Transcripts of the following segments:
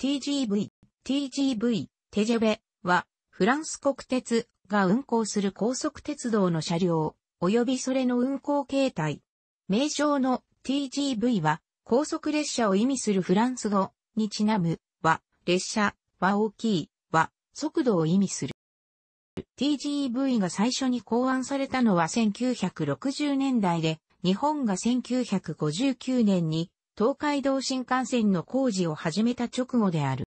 TGV、TGV、テジェベは、フランス国鉄が運行する高速鉄道の車両、及びそれの運行形態。名称の TGV は、高速列車を意味するフランス語にちなむ、は、列車、は大きい、は、速度を意味する。TGV が最初に考案されたのは1960年代で、日本が1959年に東海道新幹線の工事を始めた直後である。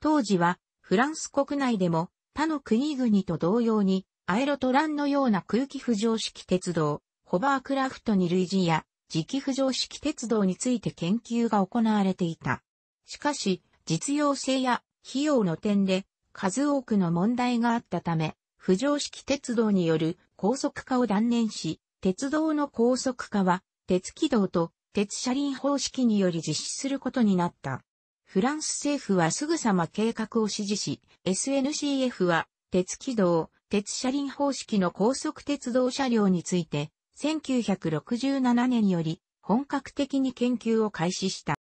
当時は、フランス国内でも、他の国々と同様に、アエロトランのような空気浮上式鉄道、ホバークラフトに類似や、磁気浮上式鉄道について研究が行われていた。しかし、実用性や費用の点で、数多くの問題があったため、浮上式鉄道による高速化を断念し、鉄道の高速化は、鉄軌道と鉄車輪方式により実施することになった。フランス政府はすぐさま計画を指示し、SNCF は鉄軌道、鉄車輪方式の高速鉄道車両について、1967年より本格的に研究を開始した。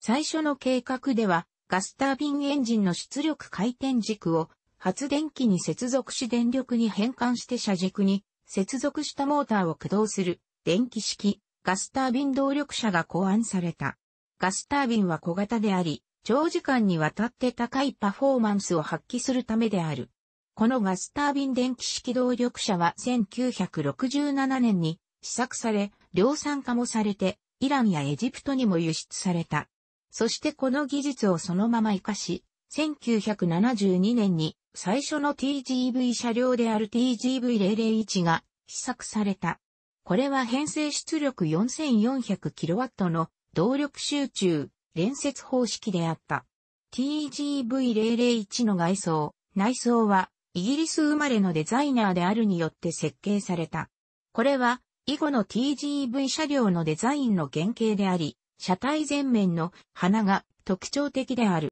最初の計画では、ガスタービンエンジンの出力回転軸を発電機に接続し電力に変換して車軸に接続したモーターを駆動する電気式ガスタービン動力車が考案された。ガスタービンは小型であり、長時間にわたって高いパフォーマンスを発揮するためである。このガスタービン電気式動力車は1967年に試作され、量産化もされて、イランやエジプトにも輸出された。そしてこの技術をそのまま活かし、1972年に最初の TGV 車両である TGV001 が試作された。これは編成出力 4400kW の動力集中、連接方式であった。TGV001 の外装、内装はイギリス生まれのデザイナーであるによって設計された。これは以後の TGV 車両のデザインの原型であり、車体前面の花が特徴的である。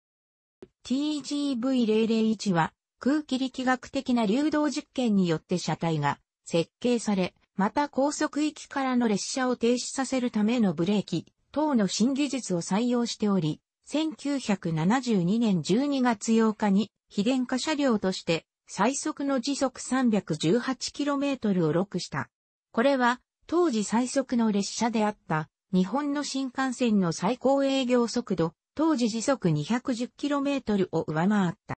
TGV001 は空気力学的な流動実験によって車体が設計され、また高速域からの列車を停止させるためのブレーキ等の新技術を採用しており、1972年12月8日に非電化車両として最速の時速 318km を録した。これは当時最速の列車であった日本の新幹線の最高営業速度、当時時速 210km を上回った。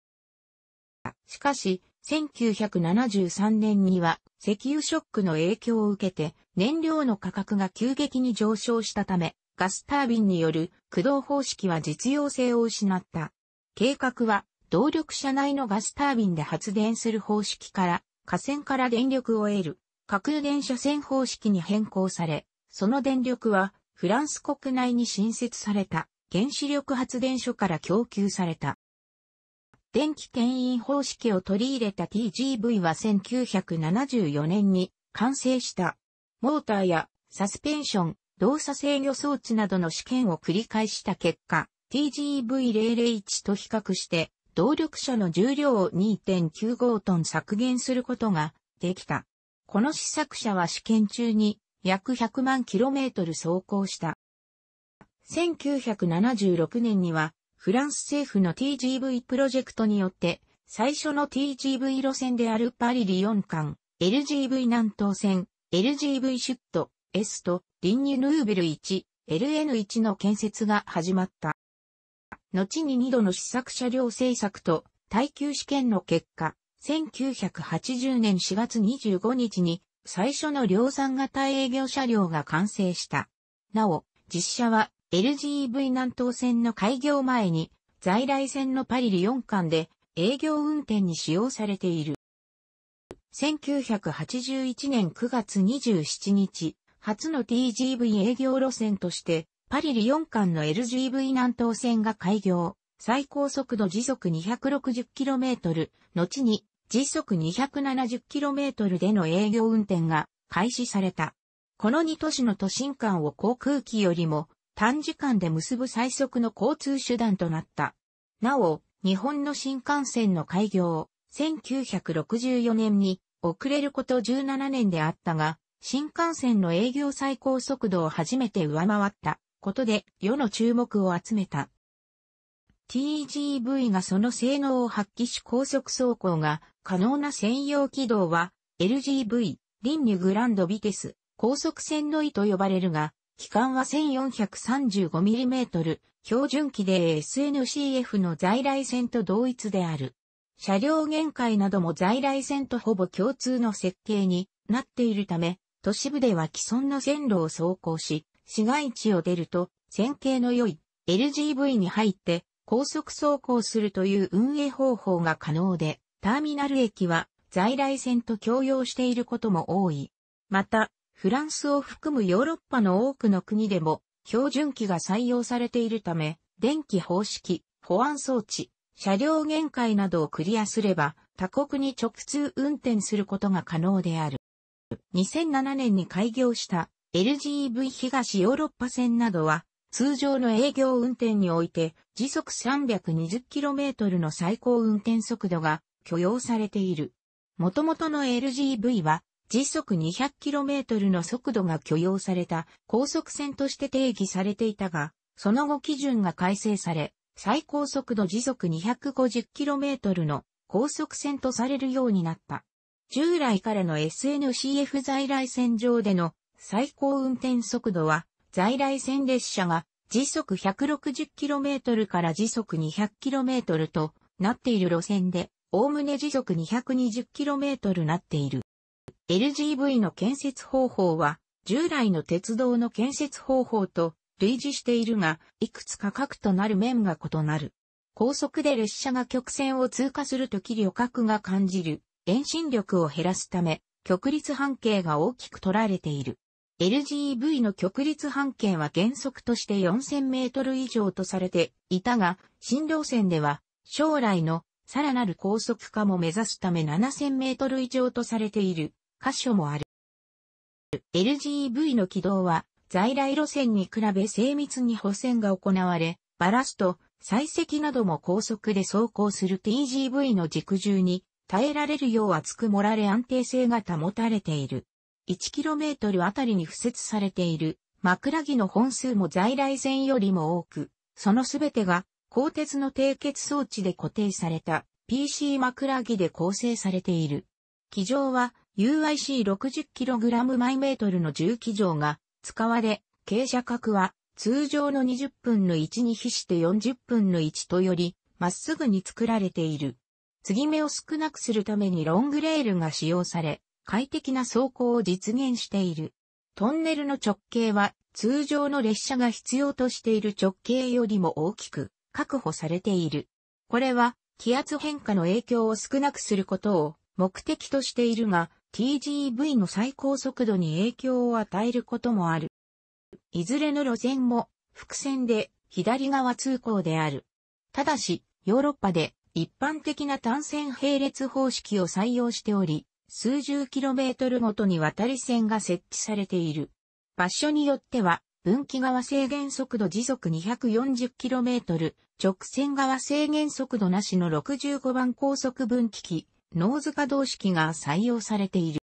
しかし、1973年には石油ショックの影響を受けて燃料の価格が急激に上昇したためガスタービンによる駆動方式は実用性を失った。計画は動力車内のガスタービンで発電する方式から架線から電力を得る架空電車線方式に変更され、その電力はフランス国内に新設された原子力発電所から供給された。電気牽引方式を取り入れた TGV は1974年に完成した。モーターやサスペンション、動作制御装置などの試験を繰り返した結果、TGV001 と比較して動力車の重量を2.95トン削減することができた。この試作車は試験中に約100万キロメートル走行した。1976年にはフランス政府の TGV プロジェクトによって、最初の TGV 路線であるパリ・リオン間、LGV 南東線、LGV シュット、S と、リンニュ・ヌーベル1、LN1 の建設が始まった。後に2度の試作車両製作と、耐久試験の結果、1980年4月25日に最初の量産型営業車両が完成した。なお、実車は LGV 南東線の開業前に、在来線のパリリ4間で営業運転に使用されている。1981年9月27日、初の TGV 営業路線として、パリリ4間の LGV 南東線が開業。最高速度時速 260km、後に時速 270km での営業運転が開始された。この2都市の都心間を航空機よりも短時間で結ぶ最速の交通手段となった。なお、日本の新幹線の開業、1964年に遅れること17年であったが、新幹線の営業最高速度を初めて上回ったことで世の注目を集めた。TGV がその性能を発揮し高速走行が可能な専用軌道は LGV、リンニュグランドビテス、高速線の位と呼ばれるが、期間は 1435mm、標準機で SNCF の在来線と同一である。車両限界なども在来線とほぼ共通の設計になっているため、都市部では既存の線路を走行し、市街地を出ると、線形の良い LGV に入って高速走行するという運営方法が可能で、ターミナル駅は在来線と共用していることも多い。また、フランスを含むヨーロッパの多くの国でも標準機が採用されているため、電気方式、保安装置、車両限界などをクリアすれば、他国に直通運転することが可能である。2007年に開業した LGV 東ヨーロッパ線などは、通常の営業運転において時速 320km の最高運転速度が許容されている。元々の LGV は時速 200km の速度が許容された高速線として定義されていたが、その後基準が改正され、最高速度時速 250km の高速線とされるようになった。従来からの SNCF 在来線上での最高運転速度は、在来線列車が時速 160km から時速 200km となっている路線で、おおむね時速 220km なっている。LGV の建設方法は、従来の鉄道の建設方法と類似しているが、いくつか核となる面が異なる。高速で列車が曲線を通過するとき旅客が感じる遠心力を減らすため、曲率半径が大きく取られている。LGV の曲率半径は原則として4000メートル以上とされていたが、新路線では将来のさらなる高速化も目指すため7000メートル以上とされている箇所もある。LGV の軌道は在来路線に比べ精密に補線が行われ、バラスト、採石なども高速で走行する TGV の軸重に耐えられるよう厚く盛られ安定性が保たれている。1km あたりに付設されている枕木の本数も在来線よりも多く、そのすべてが鋼鉄の締結装置で固定された PC 枕木で構成されている。機上は UIC60kg イメートルの重機上が使われ、傾斜角は通常の20分の1に比して40分の1とより、まっすぐに作られている。継ぎ目を少なくするためにロングレールが使用され、快適な走行を実現している。トンネルの直径は通常の列車が必要としている直径よりも大きく、確保されている。これは気圧変化の影響を少なくすることを目的としているが、TGV の最高速度に影響を与えることもある。いずれの路線も複線で左側通行である。ただし、ヨーロッパで一般的な単線並列方式を採用しており、数十キロメートルごとに渡り線が設置されている。場所によっては分岐側制限速度時速 240km、直線側制限速度なしの65番高速分岐器、ノーズ可動式が採用されている。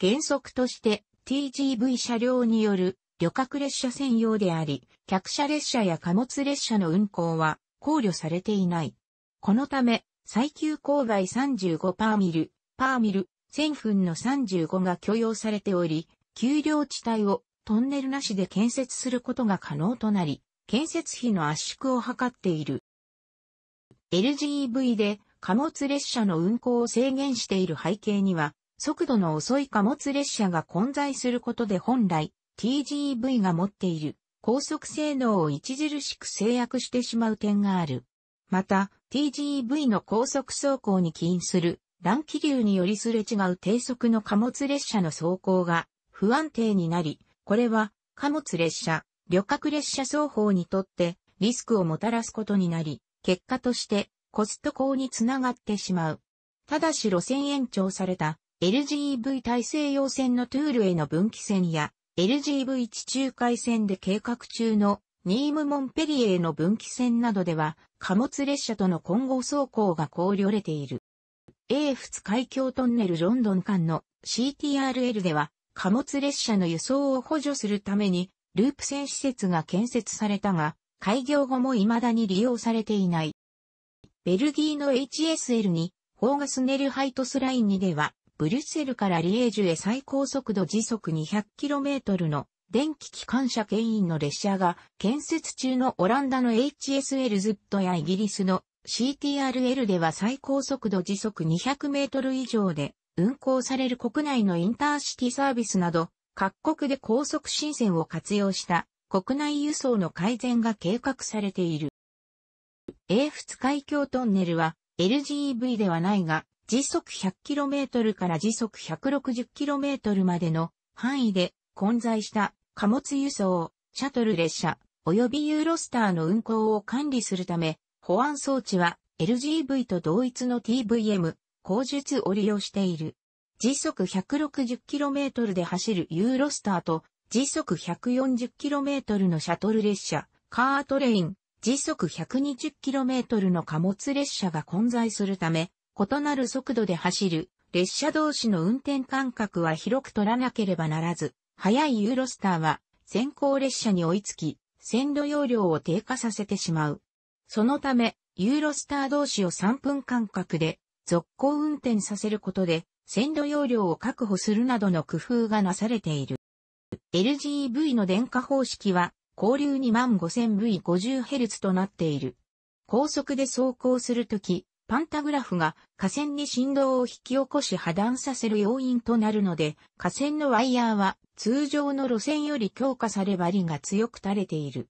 原則として TGV 車両による旅客列車専用であり、客車列車や貨物列車の運行は考慮されていない。このため、最急勾配35パーミル、パーミル、1000分の35が許容されており、給料地帯をトンネルなしで建設することが可能となり、建設費の圧縮を図っている。LGEV で貨物列車の運行を制限している背景には、速度の遅い貨物列車が混在することで本来 TGEV が持っている高速性能を著しく制約してしまう点がある。また TGEV の高速走行に起因する乱気流によりすれ違う低速の貨物列車の走行が不安定になり、これは貨物列車、旅客列車双方にとってリスクをもたらすことになり、結果としてコスト高につながってしまう。ただし路線延長された l g v 大西洋線のトゥールへの分岐線や LGV 地中海線で計画中のニームモンペリエへの分岐線などでは貨物列車との混合走行が考慮れている。英仏海峡トンネルロンドン間の CTRL では貨物列車の輸送を補助するために、ループ線施設が建設されたが、開業後も未だに利用されていない。ベルギーの HSL に、ホーガスネルハイトスライン2では、ブリュッセルからリエージュへ最高速度時速 200km の電気機関車牽引の列車が建設中のオランダの HSL ズットやイギリスの CTRL では最高速度時速 200m 以上で運行される国内のインターシティサービスなど、各国で高速新線を活用した国内輸送の改善が計画されている。英仏海峡トンネルは l g v ではないが、時速 100km から時速 160km までの範囲で混在した貨物輸送、シャトル列車、及びユーロスターの運行を管理するため、保安装置は LGV と同一の TVM、口述を利用している。時速 160km で走るユーロスターと、時速 140km のシャトル列車、カートレイン、時速 120km の貨物列車が混在するため、異なる速度で走る列車同士の運転間隔は広く取らなければならず、速いユーロスターは先行列車に追いつき、線路容量を低下させてしまう。そのため、ユーロスター同士を3分間隔で続行運転させることで、線路容量を確保するなどの工夫がなされている。l g v の電化方式は、交流 25000V50Hz となっている。高速で走行するとき、パンタグラフが架線に振動を引き起こし破断させる要因となるので、架線のワイヤーは通常の路線より強化されバリが強く垂れている。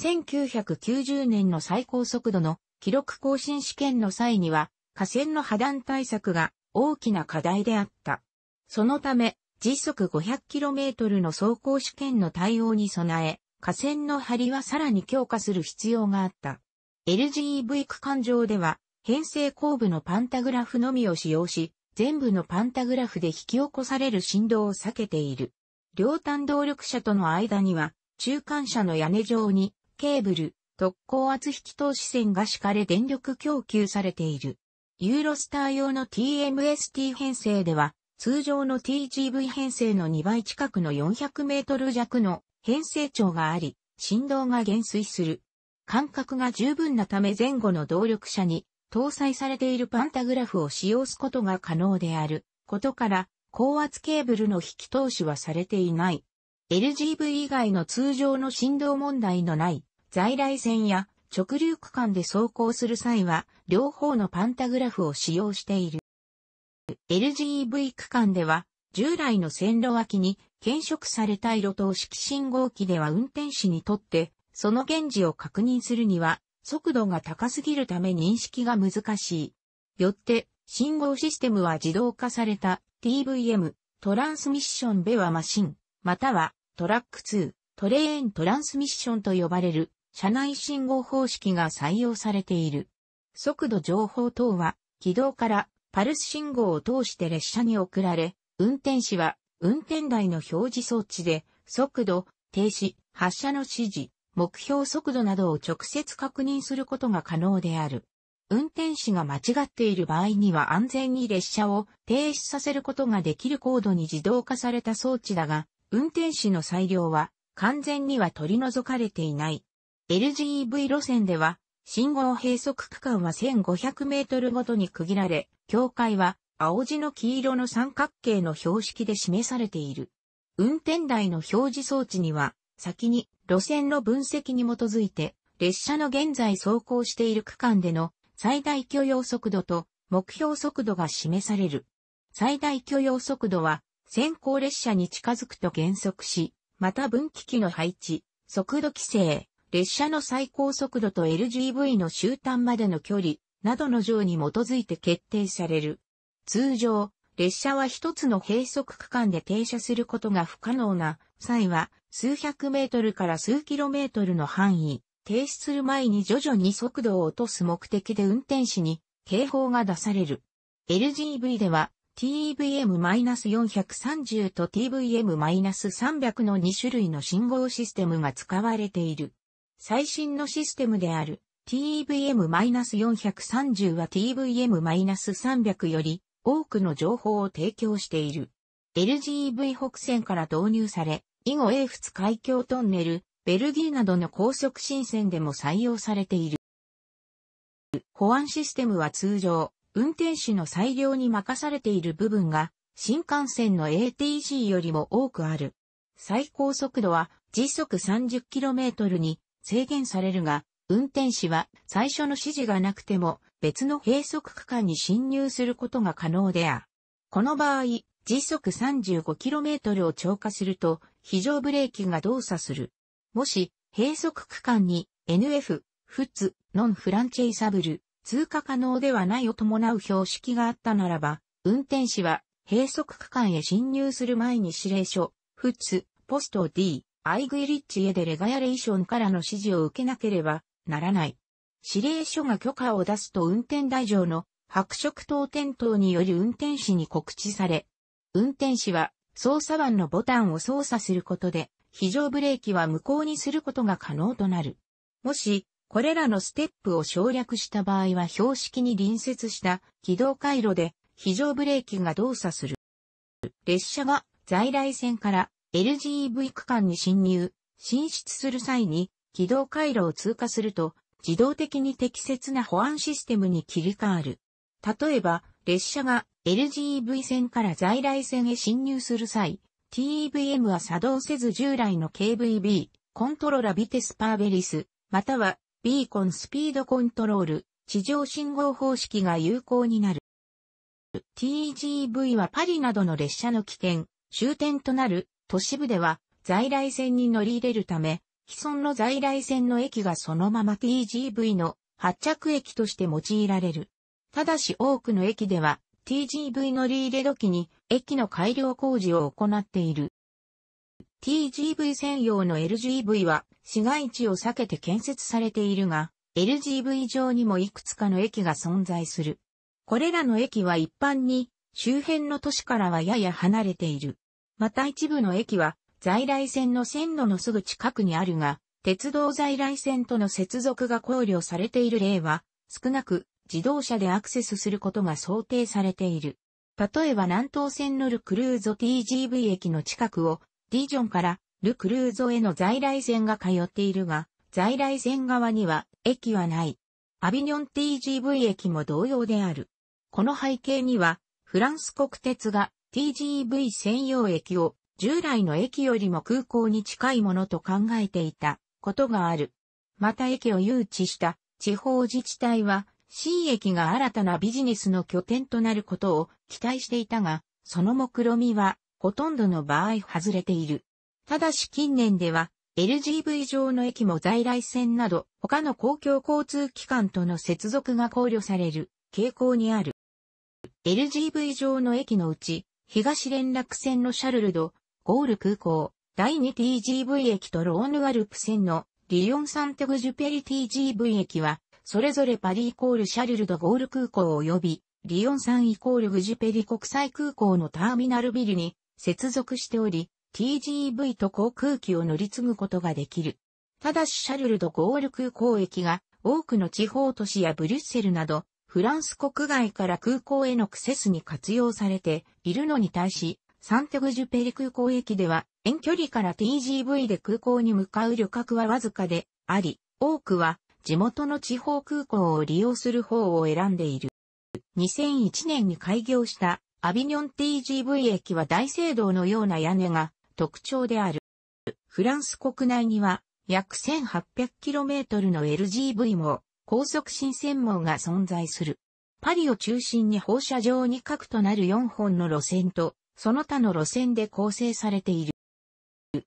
1990年の最高速度の記録更新試験の際には、河川の破断対策が大きな課題であった。そのため、時速 500km の走行試験の対応に備え、河川の張りはさらに強化する必要があった。LGEV 区間上では、編成後部のパンタグラフのみを使用し、全部のパンタグラフで引き起こされる振動を避けている。両端動力車との間には、中間車の屋根上にケーブル、特高圧引き通し線が敷かれ電力供給されている。ユーロスター用の TMST 編成では、通常の TGV 編成の2倍近くの400メートル弱の編成長があり、振動が減衰する。間隔が十分なため前後の動力車に搭載されているパンタグラフを使用すことが可能であることから、高圧ケーブルの引き通しはされていない。LGV 以外の通常の振動問題のない在来線や直流区間で走行する際は、両方のパンタグラフを使用している。l g v 区間では、従来の線路脇に、検色された色等式信号機では運転士にとって、その現地を確認するには、速度が高すぎるため認識が難しい。よって、信号システムは自動化された TVM、トランスミッションベはマシン、またはトラック2、トレーントランスミッションと呼ばれる車内信号方式が採用されている。速度情報等は、軌道からパルス信号を通して列車に送られ、運転士は運転台の表示装置で、速度、停止、発車の指示、目標速度などを直接確認することが可能である。運転士が間違っている場合には安全に列車を停止させることができる高度に自動化された装置だが、運転士の裁量は完全には取り除かれていない。l g v 路線では、信号閉塞区間は1500メートルごとに区切られ、境界は青地の黄色の三角形の標識で示されている。運転台の表示装置には、先に路線の分析に基づいて、列車の現在走行している区間での最大許容速度と目標速度が示される。最大許容速度は、先行列車に近づくと減速し、また分岐器の配置、速度規制、列車の最高速度と LGV の終端までの距離、などの上に基づいて決定される。通常、列車は一つの閉塞区間で停車することが不可能な際は、数百メートルから数キロメートルの範囲、停止する前に徐々に速度を落とす目的で運転士に警報が出される。LGV では TVM-430 と TVM-300 の2種類の信号システムが使われている。最新のシステムである TVM-430 は TVM-300 より多くの情報を提供している。LGV 北線から導入され、以後英仏海峡トンネル、ベルギーなどの高速新線でも採用されている。保安システムは通常、運転手の裁量に任されている部分が、新幹線の ATC よりも多くある。最高速度は時速 30km に制限されるが、運転士は最初の指示がなくても別の閉塞区間に侵入することが可能であ。この場合、時速 35km を超過すると非常ブレーキが動作する。もし、閉塞区間に NF、ッツ、ノンフランチェイサブル、通過可能ではないを伴う標識があったならば、運転士は閉塞区間へ侵入する前に指令書、ッツ、ポスト D、アイグイリッチへでレガヤレーションからの指示を受けなければならない。指令書が許可を出すと運転台上の白色灯点灯により運転士に告知され、運転士は操作腕のボタンを操作することで非常ブレーキは無効にすることが可能となる。もし、これらのステップを省略した場合は標識に隣接した軌道回路で非常ブレーキが動作する。列車が在来線から l g v 区間に侵入、進出する際に軌道回路を通過すると自動的に適切な保安システムに切り替わる。例えば、列車が l g v 線から在来線へ侵入する際、TEVM は作動せず従来の KVB、コントローラビテスパーベリス、またはビーコンスピードコントロール、地上信号方式が有効になる。TGV はパリなどの列車の起点、終点となる都市部では在来線に乗り入れるため、既存の在来線の駅がそのまま TGV の発着駅として用いられる。ただし多くの駅では TGV 乗り入れ時に駅の改良工事を行っている。TGV 専用の LGV は市街地を避けて建設されているが、LGV 上にもいくつかの駅が存在する。これらの駅は一般に周辺の都市からはやや離れている。また一部の駅は在来線の線路のすぐ近くにあるが、鉄道在来線との接続が考慮されている例は少なく自動車でアクセスすることが想定されている。例えば南東線のルクルーゾ TGV 駅の近くをディジョンからルクルーゾへの在来線が通っているが、在来線側には駅はない。アビニョン TGV 駅も同様である。この背景には、フランス国鉄が TGV 専用駅を従来の駅よりも空港に近いものと考えていたことがある。また駅を誘致した地方自治体は新駅が新たなビジネスの拠点となることを期待していたが、その目論みはほとんどの場合外れている。ただし近年では LGV 上の駅も在来線など他の公共交通機関との接続が考慮される傾向にある。LGV 上の駅のうち東連絡線のシャルルド、ゴール空港、第 2TGV 駅とローヌアルプ線のリヨンサンテグジュペリ TGV 駅は、それぞれパリイコールシャルルドゴール空港及び、リヨンサンイコールグジュペリ国際空港のターミナルビルに接続しており、TGV と航空機を乗り継ぐことができる。ただしシャルルドゴール空港駅が多くの地方都市やブリュッセルなどフランス国外から空港へのクセスに活用されているのに対し、サンテグジュペリ空港駅では遠距離から TGV で空港に向かう旅客はわずかであり、多くは地元の地方空港を利用する方を選んでいる。2001年に開業したアビニョン TGV 駅は大聖堂のような屋根が特徴である。フランス国内には約 1800km の LGV も高速新線網が存在する。パリを中心に放射状に核となる4本の路線と、その他の路線で構成されている。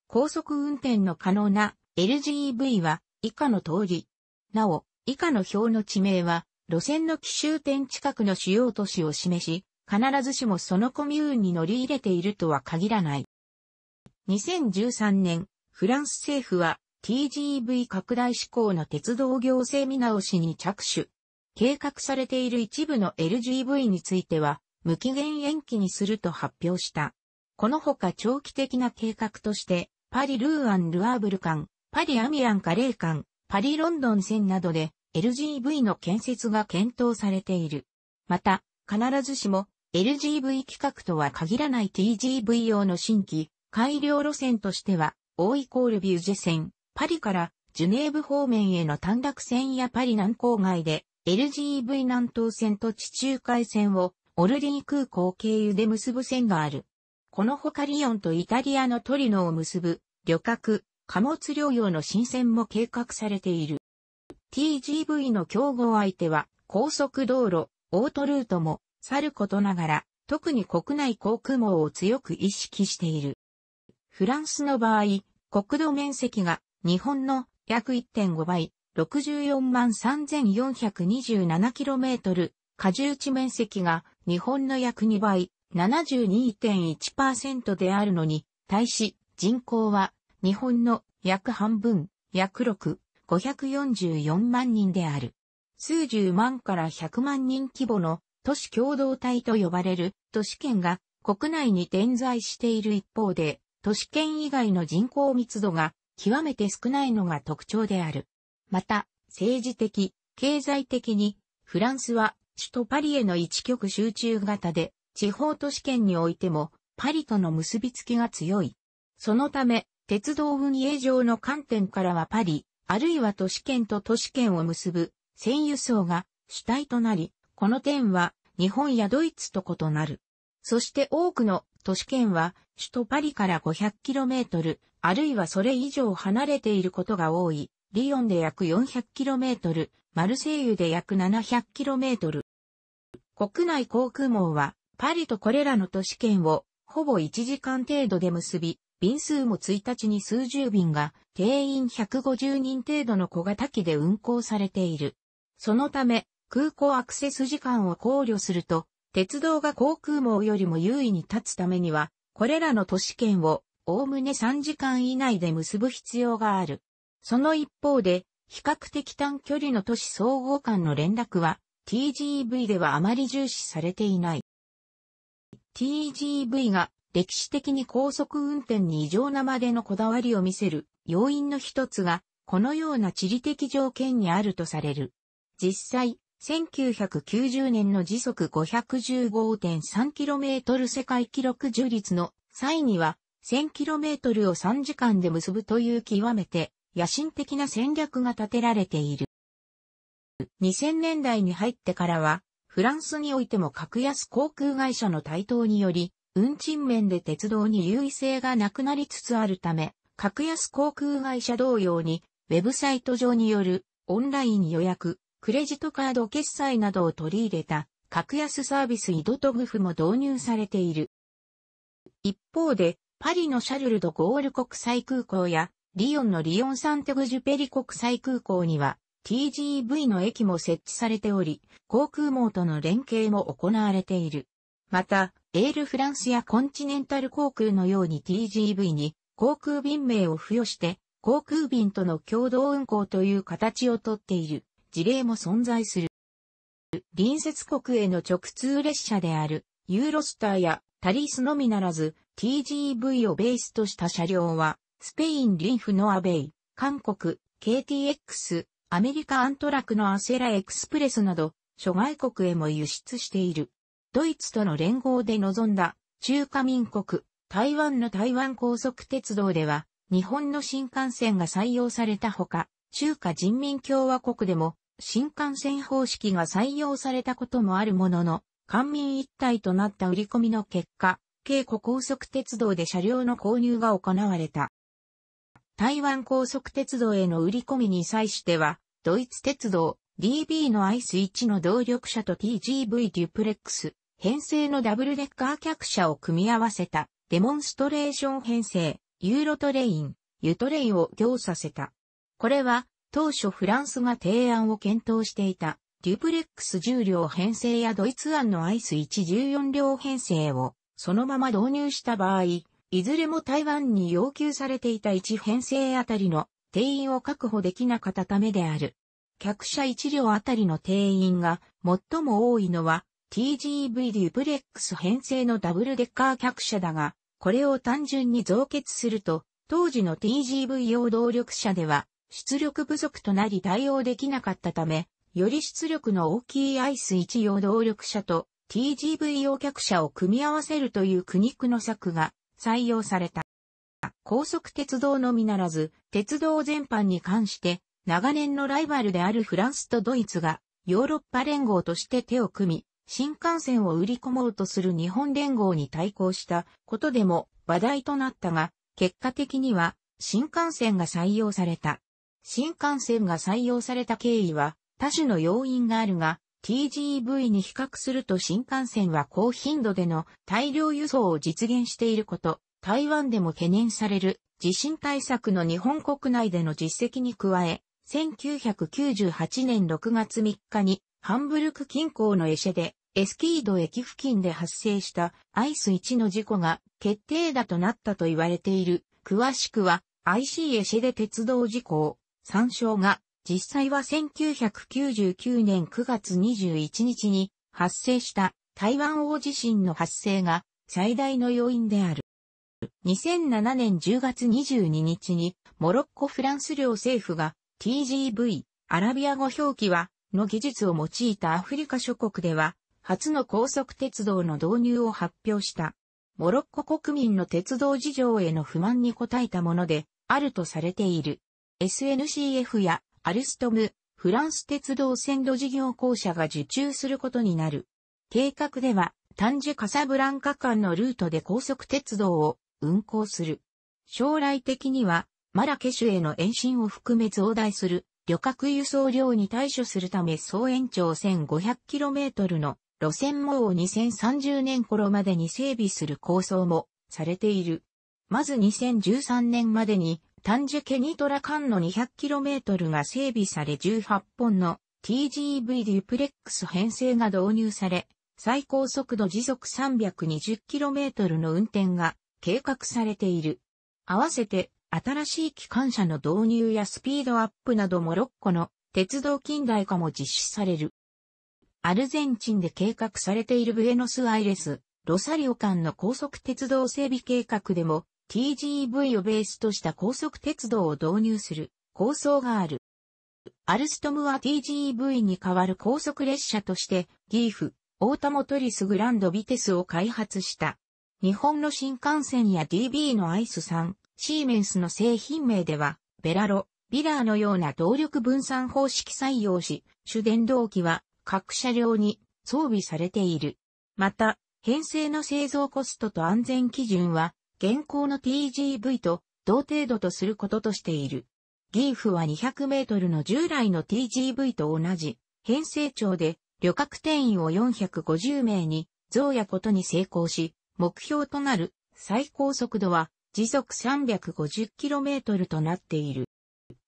高速運転の可能な LGEV は以下の通り。なお、以下の表の地名は、路線の奇襲点近くの主要都市を示し、必ずしもそのコミューンに乗り入れているとは限らない。2013年、フランス政府は TGV 拡大志向の鉄道行政見直しに着手。計画されている一部の LGV については、無期限延期にすると発表した。このほか長期的な計画として、パリ・ルーアン・ルアーブル間、パリ・アミアン・カレー間、パリ・ロンドン線などで LGV の建設が検討されている。また、必ずしも LGV 規格とは限らない TGV 用の新規改良路線としては、大イコールビュージェ線、パリからジュネーブ方面への短絡線やパリ南郊外で LGV 南東線と地中海線をオルリー空港経由で結ぶ線がある。このほかリヨンとイタリアのトリノを結ぶ旅客、貨物療養の新線も計画されている。TGV の競合相手は高速道路、オートルートもさることながら特に国内航空網を強く意識している。フランスの場合、国土面積が日本の約1.5倍、64万 3427km、荷重地面積が日本の約2倍、72.1%であるのに、対し人口は日本の約半分、約6、544万人である。数十万から100万人規模の都市共同体と呼ばれる都市圏が国内に点在している一方で、都市圏以外の人口密度が極めて少ないのが特徴である。また、政治的、経済的に、フランスは首都パリへの一極集中型で、地方都市圏においても、パリとの結びつきが強い。そのため、鉄道運営上の観点からはパリ、あるいは都市圏と都市圏を結ぶ、線輸送が主体となり、この点は日本やドイツと異なる。そして多くの都市圏は首都パリから 500km、あるいはそれ以上離れていることが多い、リヨンで約 400km、マルセイユで約 700km。国内航空網は、パリとこれらの都市圏を、ほぼ1時間程度で結び、便数も1日に数十便が、定員150人程度の小型機で運行されている。そのため、空港アクセス時間を考慮すると、鉄道が航空網よりも優位に立つためには、これらの都市圏をおおむね3時間以内で結ぶ必要がある。その一方で、比較的短距離の都市総合間の連絡は、TGV ではあまり重視されていない。TGV が歴史的に高速運転に異常なまでのこだわりを見せる要因の一つが、このような地理的条件にあるとされる。実際、1990年の時速 515.3km 世界記録樹立の際には、1000km を3時間で結ぶという極めて野心的な戦略が立てられている。2000年代に入ってからは、フランスにおいても格安航空会社の台頭により、運賃面で鉄道に優位性がなくなりつつあるため、格安航空会社同様に、ウェブサイト上によるオンライン予約、クレジットカード決済などを取り入れた格安サービス井戸とグフも導入されている。一方で、パリのシャルル・ド・ゴール国際空港や、リヨンのリヨン・サンテグジュペリ国際空港には、TGV の駅も設置されており、航空網との連携も行われている。また、エールフランスやコンチネンタル航空のように TGV に航空便名を付与して、航空便との共同運航という形をとっている事例も存在する。隣接国への直通列車であるユーロスターやタリースのみならず、TGV をベースとした車両は、スペインリンフのアベイ、韓国、KTX、アメリカアントラクのアセラエクスプレスなど、諸外国へも輸出している。ドイツとの連合で臨んだ中華民国、台湾の台湾高速鉄道では、日本の新幹線が採用されたほか、中華人民共和国でも新幹線方式が採用されたこともあるものの、官民一体となった売り込みの結果、渓谷高速鉄道で車両の購入が行われた。台湾高速鉄道への売り込みに際しては、ドイツ鉄道 DB のアイス1の動力車と TGV デュプレックス編成のダブルデッカー客車を組み合わせたデモンストレーション編成ユーロトレイン、ユトレイを行させた。これは当初フランスが提案を検討していたデュプレックス10両編成やドイツ案のアイス114両編成をそのまま導入した場合、いずれも台湾に要求されていた1編成あたりの定員を確保できなかったためである。客車1両あたりの定員が最も多いのは TGV デュプレックス編成のダブルデッカー客車だが、これを単純に増結すると、当時の TGV 用動力車では出力不足となり対応できなかったため、より出力の大きいアイス1用動力車と TGV 用客車を組み合わせるという苦肉の策が採用された。高速鉄道のみならず、鉄道全般に関して、長年のライバルであるフランスとドイツが、ヨーロッパ連合として手を組み、新幹線を売り込もうとする日本連合に対抗したことでも話題となったが、結果的には新幹線が採用された。新幹線が採用された経緯は多種の要因があるが、TGV に比較すると新幹線は高頻度での大量輸送を実現していること、台湾でも懸念される地震対策の日本国内での実績に加え、1998年6月3日にハンブルク近郊のエシェでエスキード駅付近で発生したアイス1の事故が決定打となったと言われている。詳しくは IC エシェで鉄道事故を参照が実際は1999年9月21日に発生した台湾大地震の発生が最大の要因である。2007年10月22日にモロッコフランス領政府が TGV アラビア語表記はの技術を用いたアフリカ諸国では初の高速鉄道の導入を発表した。モロッコ国民の鉄道事情への不満に応えたものであるとされている。SNCF やアルストム、フランス鉄道線路事業公社が受注することになる。計画では、タンジェカサブランカ間のルートで高速鉄道を運行する。将来的には、マラケシュへの延伸を含め増大する旅客輸送量に対処するため総延長 1500km の路線網を2030年頃までに整備する構想もされている。まず2013年までに単純ケニトラ間の 200km が整備され18本の TGV デュプレックス編成が導入され、最高速度時速 320km の運転が計画されている。合わせて新しい機関車の導入やスピードアップなどモロッコの鉄道近代化も実施される。アルゼンチンで計画されているブエノスアイレス、ロサリオ間の高速鉄道整備計画でも TGV をベースとした高速鉄道を導入する構想がある。アルストムは TGV に代わる高速列車として、ギーフ、オータモトリスグランドビテスを開発した。日本の新幹線や DB のアイス3、シーメンスの製品名では、ベラロ、ビラーのような動力分散方式採用し、主電動機は各車両に装備されている。また、編成の製造コストと安全基準は現行の TGV と同程度とすることとしている。ギーフは200メートルの従来の TGV と同じ、編成長で旅客定員を450名に増やことに成功し、目標となる最高速度は時速 350km となっている。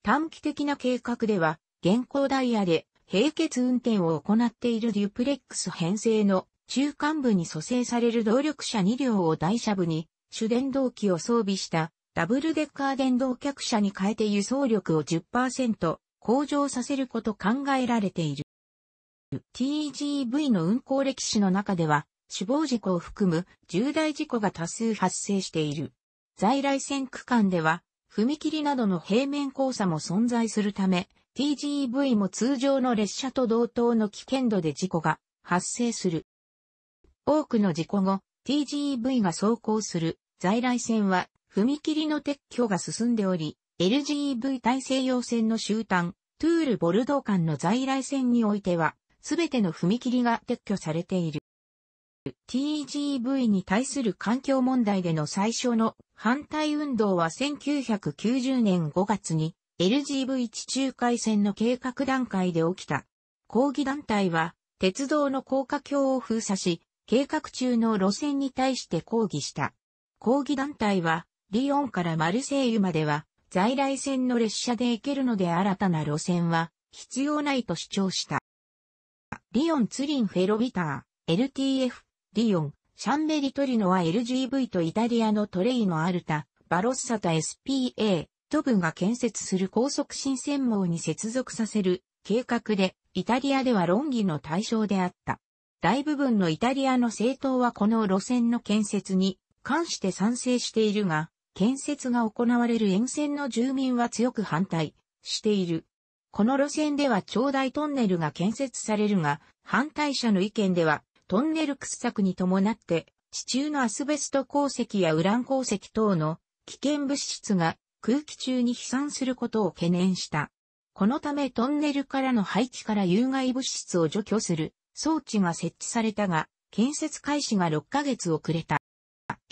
短期的な計画では、現行ダイヤで並結運転を行っているデュプレックス編成の中間部に蘇生される動力車2両を台車部に主電動機を装備したダブルデッカー電動客車に変えて輸送力を10%向上させること考えられている。TGV の運行歴史の中では、死亡事故を含む重大事故が多数発生している。在来線区間では、踏切などの平面交差も存在するため、TGV も通常の列車と同等の危険度で事故が発生する。多くの事故後、TGV が走行する在来線は踏切の撤去が進んでおり、l g v 大西洋線の終端、トゥール・ボルドー間の在来線においては、すべての踏切が撤去されている。TGV に対する環境問題での最初の反対運動は1990年5月に LGV 地中海線の計画段階で起きた。抗議団体は鉄道の高架橋を封鎖し、計画中の路線に対して抗議した。抗議団体は、リヨンからマルセイユまでは、在来線の列車で行けるので新たな路線は必要ないと主張した。リヨンツリンフェロビター、LTF、リヨン、シャンベリトリノは LGV とイタリアのトレイのアルタ、バロッサと SPA、トブが建設する高速新線網に接続させる計画で、イタリアでは論議の対象であった。大部分のイタリアの政党はこの路線の建設に関して賛成しているが、建設が行われる沿線の住民は強く反対している。この路線では長大トンネルが建設されるが、反対者の意見では、トンネル掘削に伴って、地中のアスベスト鉱石やウラン鉱石等の危険物質が空気中に飛散することを懸念した。このためトンネルからの排気から有害物質を除去する装置が設置されたが、建設開始が6ヶ月遅れた。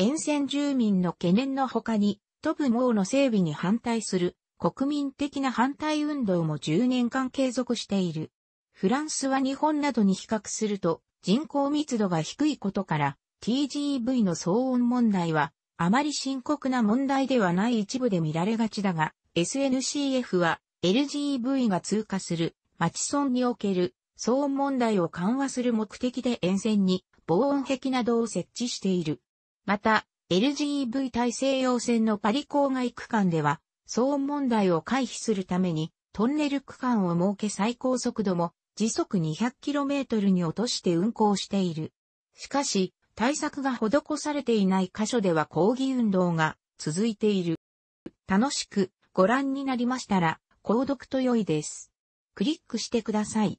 沿線住民の懸念の他に、ブ部網の整備に反対する国民的な反対運動も10年間継続している。フランスは日本などに比較すると人口密度が低いことから TGV の騒音問題はあまり深刻な問題ではない一部で見られがちだが SNCF は LGV が通過する町村における騒音問題を緩和する目的で沿線に防音壁などを設置している。また、LGEV 大西洋線のパリ郊外区間では、騒音問題を回避するために、トンネル区間を設け最高速度も時速 200km に落として運行している。しかし、対策が施されていない箇所では抗議運動が続いている。楽しくご覧になりましたら、購読と良いです。クリックしてください。